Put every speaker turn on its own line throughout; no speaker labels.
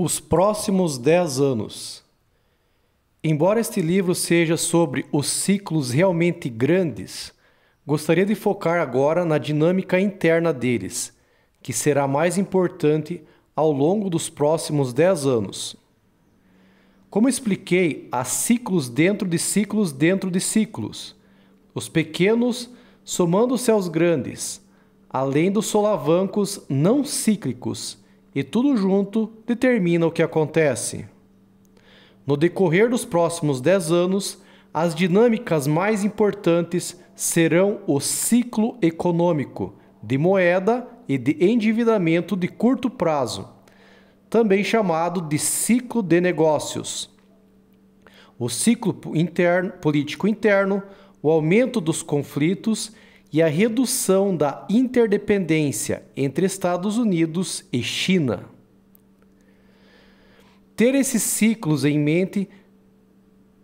Os próximos 10 anos. Embora este livro seja sobre os ciclos realmente grandes, gostaria de focar agora na dinâmica interna deles, que será mais importante ao longo dos próximos 10 anos. Como expliquei, há ciclos dentro de ciclos dentro de ciclos. Os pequenos somando-se aos grandes, além dos solavancos não cíclicos e tudo junto determina o que acontece. No decorrer dos próximos 10 anos, as dinâmicas mais importantes serão o ciclo econômico de moeda e de endividamento de curto prazo, também chamado de ciclo de negócios. O ciclo interno, político interno, o aumento dos conflitos e a redução da interdependência entre Estados Unidos e China. Ter esses ciclos em mente,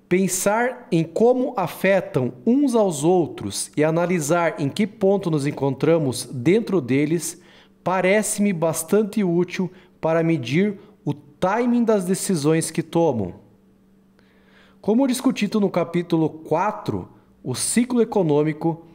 pensar em como afetam uns aos outros e analisar em que ponto nos encontramos dentro deles, parece-me bastante útil para medir o timing das decisões que tomo. Como discutido no capítulo 4, o ciclo econômico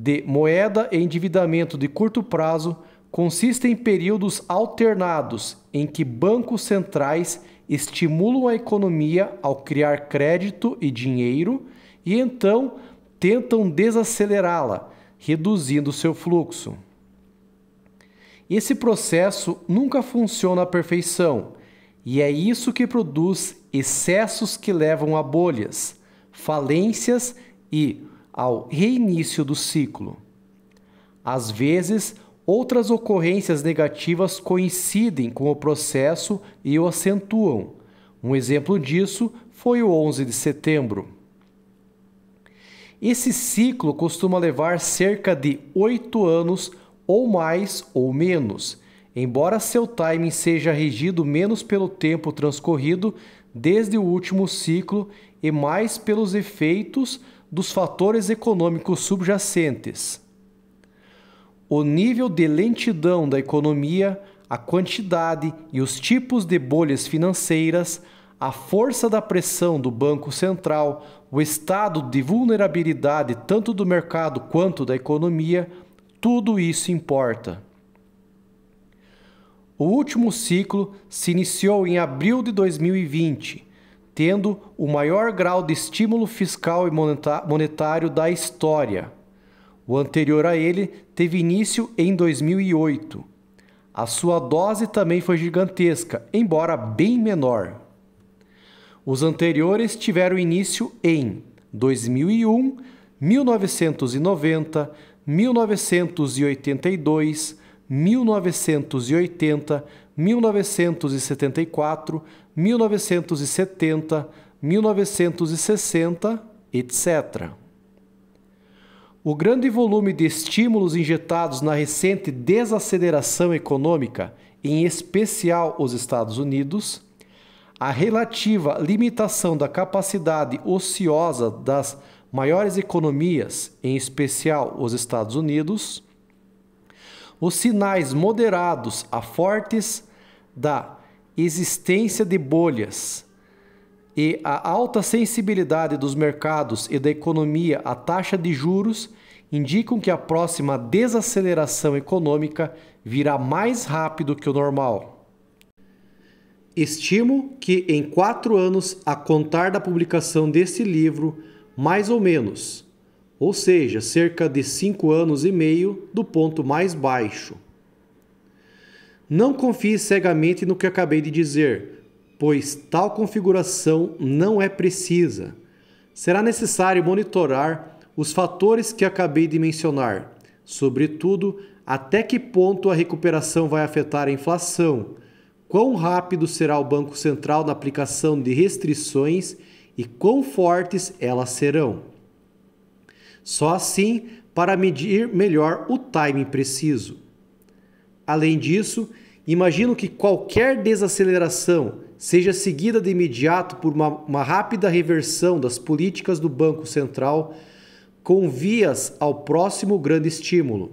de moeda e endividamento de curto prazo consiste em períodos alternados em que bancos centrais estimulam a economia ao criar crédito e dinheiro e então tentam desacelerá-la, reduzindo seu fluxo. Esse processo nunca funciona à perfeição, e é isso que produz excessos que levam a bolhas, falências e ao reinício do ciclo. Às vezes, outras ocorrências negativas coincidem com o processo e o acentuam. Um exemplo disso foi o 11 de setembro. Esse ciclo costuma levar cerca de oito anos, ou mais ou menos, embora seu timing seja regido menos pelo tempo transcorrido desde o último ciclo e mais pelos efeitos dos fatores econômicos subjacentes. O nível de lentidão da economia, a quantidade e os tipos de bolhas financeiras, a força da pressão do Banco Central, o estado de vulnerabilidade tanto do mercado quanto da economia, tudo isso importa. O último ciclo se iniciou em abril de 2020 tendo o maior grau de estímulo fiscal e monetário da história. O anterior a ele teve início em 2008. A sua dose também foi gigantesca, embora bem menor. Os anteriores tiveram início em 2001, 1990, 1982, 1980, 1974, 1970, 1960, etc. O grande volume de estímulos injetados na recente desaceleração econômica, em especial os Estados Unidos, a relativa limitação da capacidade ociosa das maiores economias, em especial os Estados Unidos, os sinais moderados a fortes da existência de bolhas e a alta sensibilidade dos mercados e da economia à taxa de juros indicam que a próxima desaceleração econômica virá mais rápido que o normal. Estimo que em quatro anos a contar da publicação deste livro, mais ou menos, ou seja, cerca de cinco anos e meio do ponto mais baixo, não confie cegamente no que acabei de dizer, pois tal configuração não é precisa. Será necessário monitorar os fatores que acabei de mencionar, sobretudo até que ponto a recuperação vai afetar a inflação, quão rápido será o Banco Central na aplicação de restrições e quão fortes elas serão. Só assim para medir melhor o timing preciso. Além disso, imagino que qualquer desaceleração seja seguida de imediato por uma, uma rápida reversão das políticas do Banco Central com vias ao próximo grande estímulo.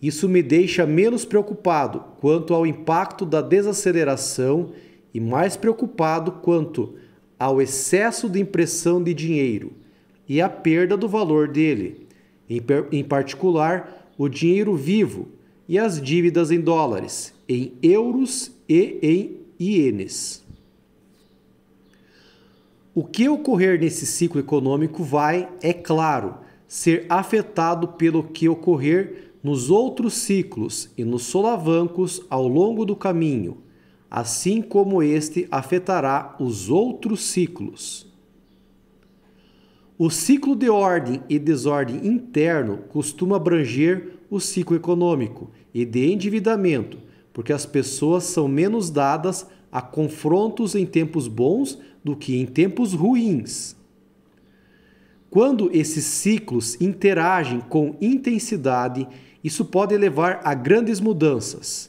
Isso me deixa menos preocupado quanto ao impacto da desaceleração e mais preocupado quanto ao excesso de impressão de dinheiro e à perda do valor dele, em, em particular o dinheiro vivo, e as dívidas em dólares, em euros e em ienes. O que ocorrer nesse ciclo econômico vai, é claro, ser afetado pelo que ocorrer nos outros ciclos e nos solavancos ao longo do caminho, assim como este afetará os outros ciclos. O ciclo de ordem e desordem interno costuma abranger o ciclo econômico e de endividamento, porque as pessoas são menos dadas a confrontos em tempos bons do que em tempos ruins. Quando esses ciclos interagem com intensidade, isso pode levar a grandes mudanças.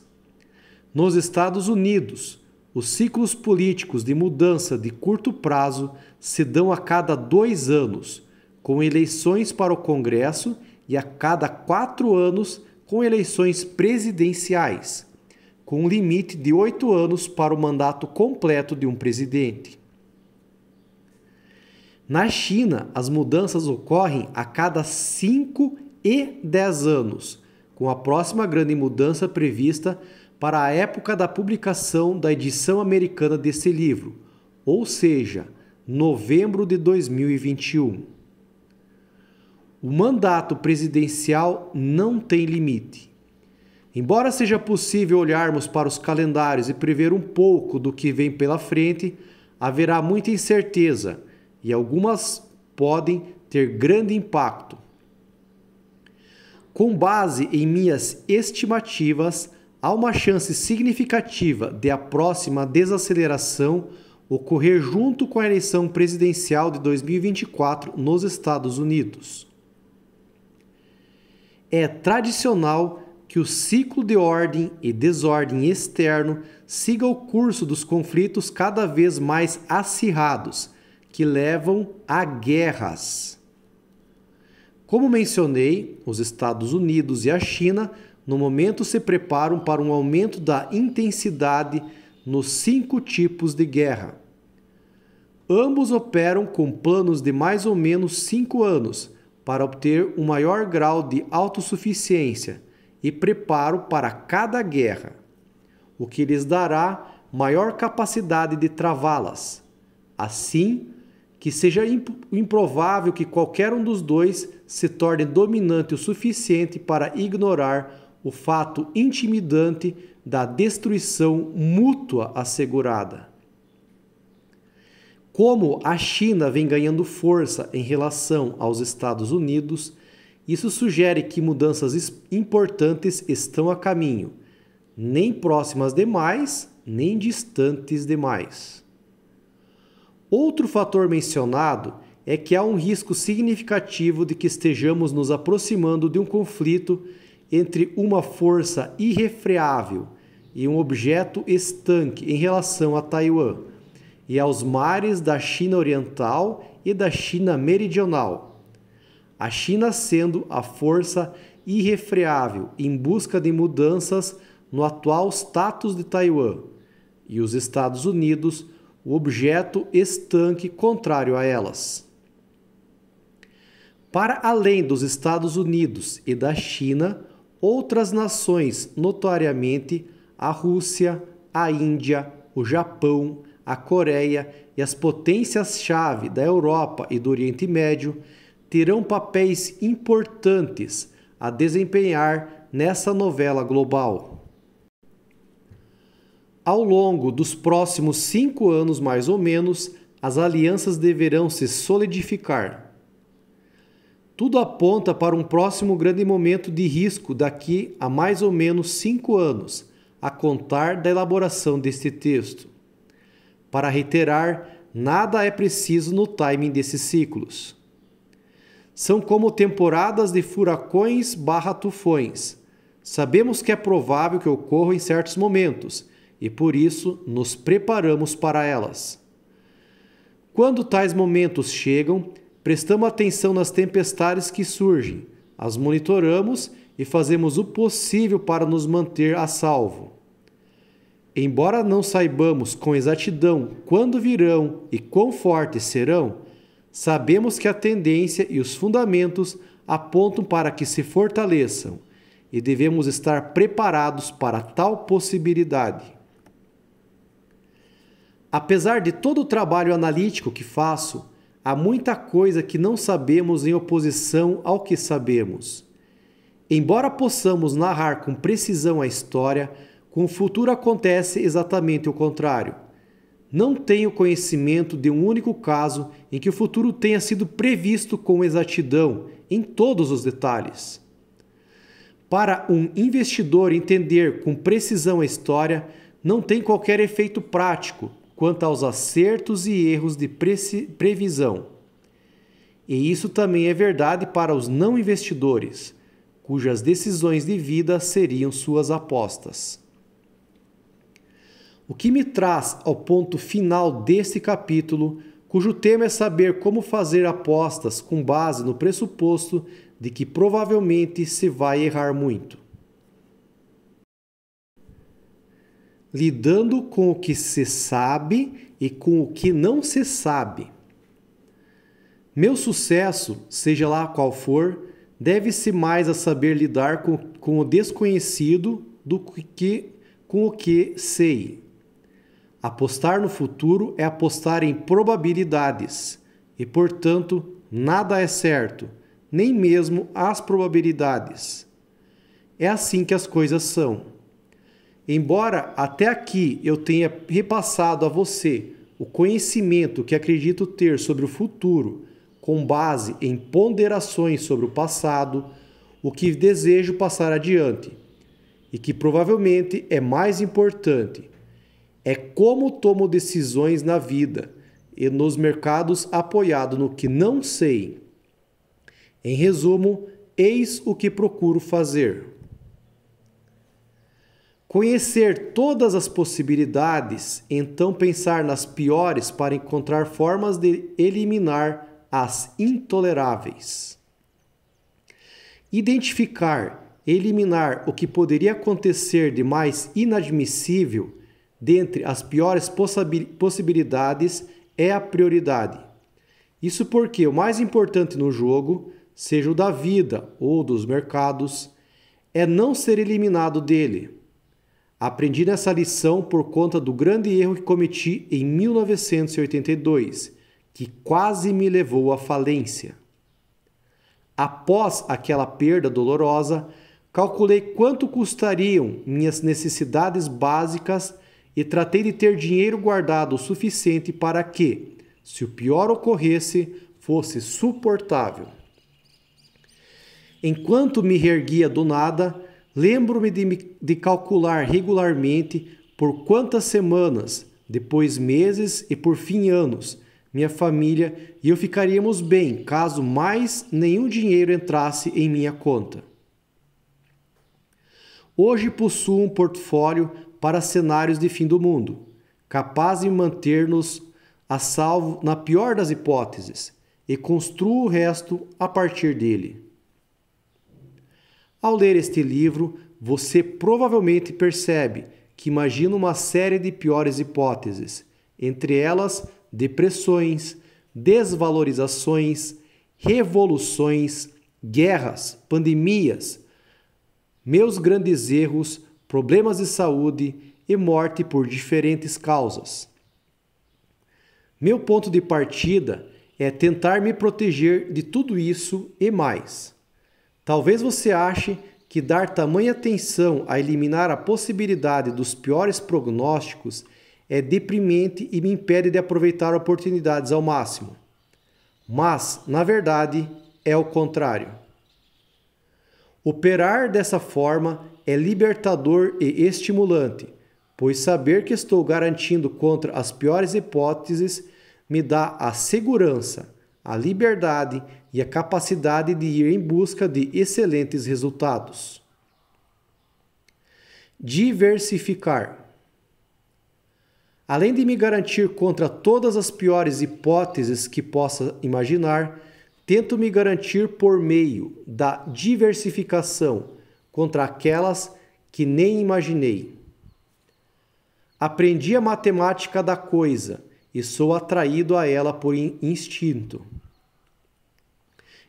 Nos Estados Unidos, os ciclos políticos de mudança de curto prazo se dão a cada dois anos, com eleições para o Congresso e a cada quatro anos com eleições presidenciais, com um limite de oito anos para o mandato completo de um presidente. Na China, as mudanças ocorrem a cada cinco e dez anos, com a próxima grande mudança prevista para a época da publicação da edição americana desse livro, ou seja, novembro de 2021. O mandato presidencial não tem limite. Embora seja possível olharmos para os calendários e prever um pouco do que vem pela frente, haverá muita incerteza e algumas podem ter grande impacto. Com base em minhas estimativas, há uma chance significativa de a próxima desaceleração ocorrer junto com a eleição presidencial de 2024 nos Estados Unidos é tradicional que o ciclo de ordem e desordem externo siga o curso dos conflitos cada vez mais acirrados, que levam a guerras. Como mencionei, os Estados Unidos e a China no momento se preparam para um aumento da intensidade nos cinco tipos de guerra. Ambos operam com planos de mais ou menos cinco anos para obter um maior grau de autossuficiência e preparo para cada guerra, o que lhes dará maior capacidade de travá-las. Assim, que seja imp improvável que qualquer um dos dois se torne dominante o suficiente para ignorar o fato intimidante da destruição mútua assegurada. Como a China vem ganhando força em relação aos Estados Unidos, isso sugere que mudanças importantes estão a caminho, nem próximas demais, nem distantes demais. Outro fator mencionado é que há um risco significativo de que estejamos nos aproximando de um conflito entre uma força irrefreável e um objeto estanque em relação a Taiwan e aos mares da China Oriental e da China Meridional. A China sendo a força irrefreável em busca de mudanças no atual status de Taiwan, e os Estados Unidos, o objeto estanque contrário a elas. Para além dos Estados Unidos e da China, outras nações, notoriamente a Rússia, a Índia, o Japão, a Coreia e as potências-chave da Europa e do Oriente Médio terão papéis importantes a desempenhar nessa novela global. Ao longo dos próximos cinco anos, mais ou menos, as alianças deverão se solidificar. Tudo aponta para um próximo grande momento de risco daqui a mais ou menos cinco anos, a contar da elaboração deste texto. Para reiterar, nada é preciso no timing desses ciclos. São como temporadas de furacões barra tufões. Sabemos que é provável que ocorram em certos momentos e por isso nos preparamos para elas. Quando tais momentos chegam, prestamos atenção nas tempestades que surgem, as monitoramos e fazemos o possível para nos manter a salvo. Embora não saibamos com exatidão quando virão e quão fortes serão, sabemos que a tendência e os fundamentos apontam para que se fortaleçam e devemos estar preparados para tal possibilidade. Apesar de todo o trabalho analítico que faço, há muita coisa que não sabemos em oposição ao que sabemos. Embora possamos narrar com precisão a história, com o futuro acontece exatamente o contrário. Não tenho conhecimento de um único caso em que o futuro tenha sido previsto com exatidão, em todos os detalhes. Para um investidor entender com precisão a história, não tem qualquer efeito prático quanto aos acertos e erros de previsão. E isso também é verdade para os não investidores, cujas decisões de vida seriam suas apostas. O que me traz ao ponto final deste capítulo, cujo tema é saber como fazer apostas com base no pressuposto de que provavelmente se vai errar muito. Lidando com o que se sabe e com o que não se sabe. Meu sucesso, seja lá qual for, deve-se mais a saber lidar com, com o desconhecido do que com o que sei Apostar no futuro é apostar em probabilidades e, portanto, nada é certo, nem mesmo as probabilidades. É assim que as coisas são. Embora até aqui eu tenha repassado a você o conhecimento que acredito ter sobre o futuro com base em ponderações sobre o passado, o que desejo passar adiante, e que provavelmente é mais importante, é como tomo decisões na vida e nos mercados apoiado no que não sei. Em resumo, eis o que procuro fazer. Conhecer todas as possibilidades, então pensar nas piores para encontrar formas de eliminar as intoleráveis. Identificar, eliminar o que poderia acontecer de mais inadmissível dentre as piores possibilidades é a prioridade. Isso porque o mais importante no jogo, seja o da vida ou dos mercados, é não ser eliminado dele. Aprendi nessa lição por conta do grande erro que cometi em 1982, que quase me levou à falência. Após aquela perda dolorosa, calculei quanto custariam minhas necessidades básicas e tratei de ter dinheiro guardado o suficiente para que, se o pior ocorresse, fosse suportável. Enquanto me erguia do nada, lembro-me de, de, calcular regularmente por quantas semanas, depois meses e por fim anos, minha família e eu ficaríamos bem caso mais nenhum dinheiro entrasse em minha conta. Hoje possuo um portfólio para cenários de fim do mundo, capaz de manter-nos a salvo na pior das hipóteses e construo o resto a partir dele. Ao ler este livro, você provavelmente percebe que imagina uma série de piores hipóteses, entre elas depressões, desvalorizações, revoluções, guerras, pandemias. Meus grandes erros problemas de saúde e morte por diferentes causas. Meu ponto de partida é tentar me proteger de tudo isso e mais. Talvez você ache que dar tamanha atenção a eliminar a possibilidade dos piores prognósticos é deprimente e me impede de aproveitar oportunidades ao máximo. Mas, na verdade, é o contrário. Operar dessa forma é libertador e estimulante, pois saber que estou garantindo contra as piores hipóteses me dá a segurança, a liberdade e a capacidade de ir em busca de excelentes resultados. Diversificar. Além de me garantir contra todas as piores hipóteses que possa imaginar, Tento me garantir por meio da diversificação contra aquelas que nem imaginei. Aprendi a matemática da coisa e sou atraído a ela por instinto.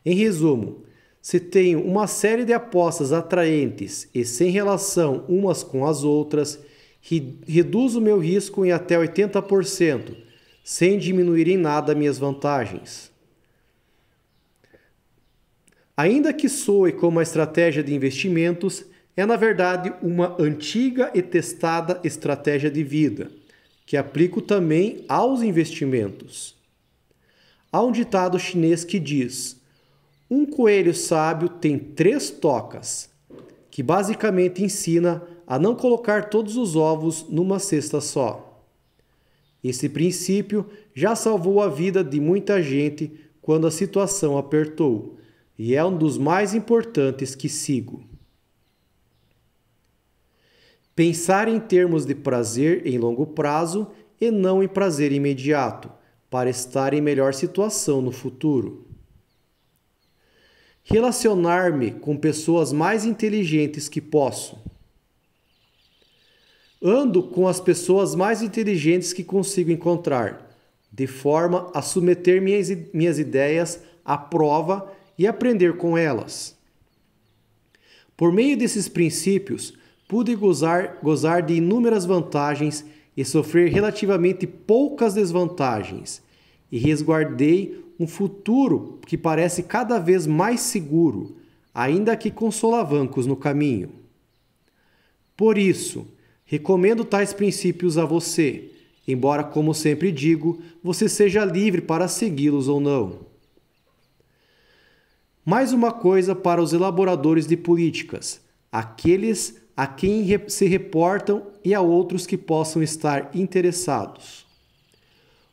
Em resumo, se tenho uma série de apostas atraentes e sem relação umas com as outras, reduzo meu risco em até 80%, sem diminuir em nada minhas vantagens. Ainda que soe como a estratégia de investimentos, é na verdade uma antiga e testada estratégia de vida, que aplico também aos investimentos. Há um ditado chinês que diz: Um coelho sábio tem três tocas, que basicamente ensina a não colocar todos os ovos numa cesta só. Esse princípio já salvou a vida de muita gente quando a situação apertou e é um dos mais importantes que sigo. Pensar em termos de prazer em longo prazo e não em prazer imediato, para estar em melhor situação no futuro. Relacionar-me com pessoas mais inteligentes que posso. Ando com as pessoas mais inteligentes que consigo encontrar, de forma a submeter minhas, minhas ideias à prova e aprender com elas. Por meio desses princípios, pude gozar, gozar de inúmeras vantagens e sofrer relativamente poucas desvantagens, e resguardei um futuro que parece cada vez mais seguro, ainda que com solavancos no caminho. Por isso, recomendo tais princípios a você, embora, como sempre digo, você seja livre para segui-los ou não. Mais uma coisa para os elaboradores de políticas, aqueles a quem se reportam e a outros que possam estar interessados.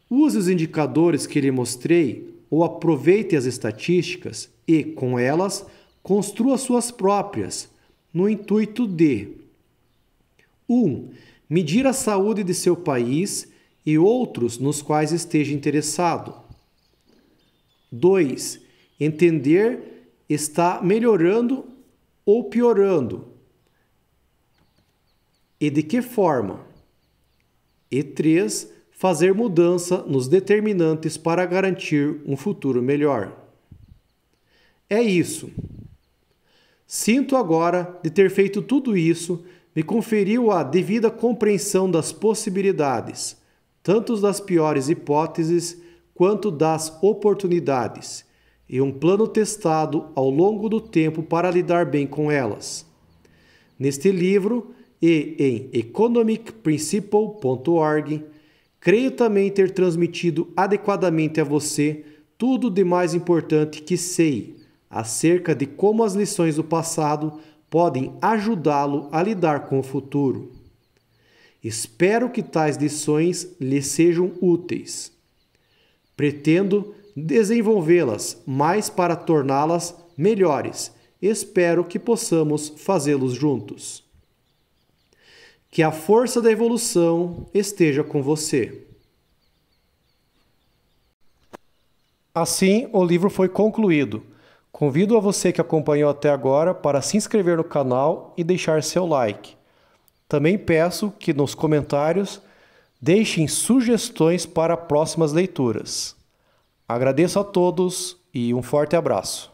Use os indicadores que lhe mostrei ou aproveite as estatísticas e, com elas, construa suas próprias, no intuito de 1. Um, medir a saúde de seu país e outros nos quais esteja interessado. 2 Entender está melhorando ou piorando. E de que forma? E três, Fazer mudança nos determinantes para garantir um futuro melhor. É isso. Sinto agora de ter feito tudo isso, me conferiu a devida compreensão das possibilidades, tanto das piores hipóteses quanto das oportunidades e um plano testado ao longo do tempo para lidar bem com elas. Neste livro e em economicprinciple.org, creio também ter transmitido adequadamente a você tudo de mais importante que sei acerca de como as lições do passado podem ajudá-lo a lidar com o futuro. Espero que tais lições lhe sejam úteis. Pretendo desenvolvê-las, mas para torná-las melhores. Espero que possamos fazê-los juntos. Que a força da evolução esteja com você. Assim, o livro foi concluído. Convido a você que acompanhou até agora para se inscrever no canal e deixar seu like. Também peço que nos comentários deixem sugestões para próximas leituras. Agradeço a todos e um forte abraço.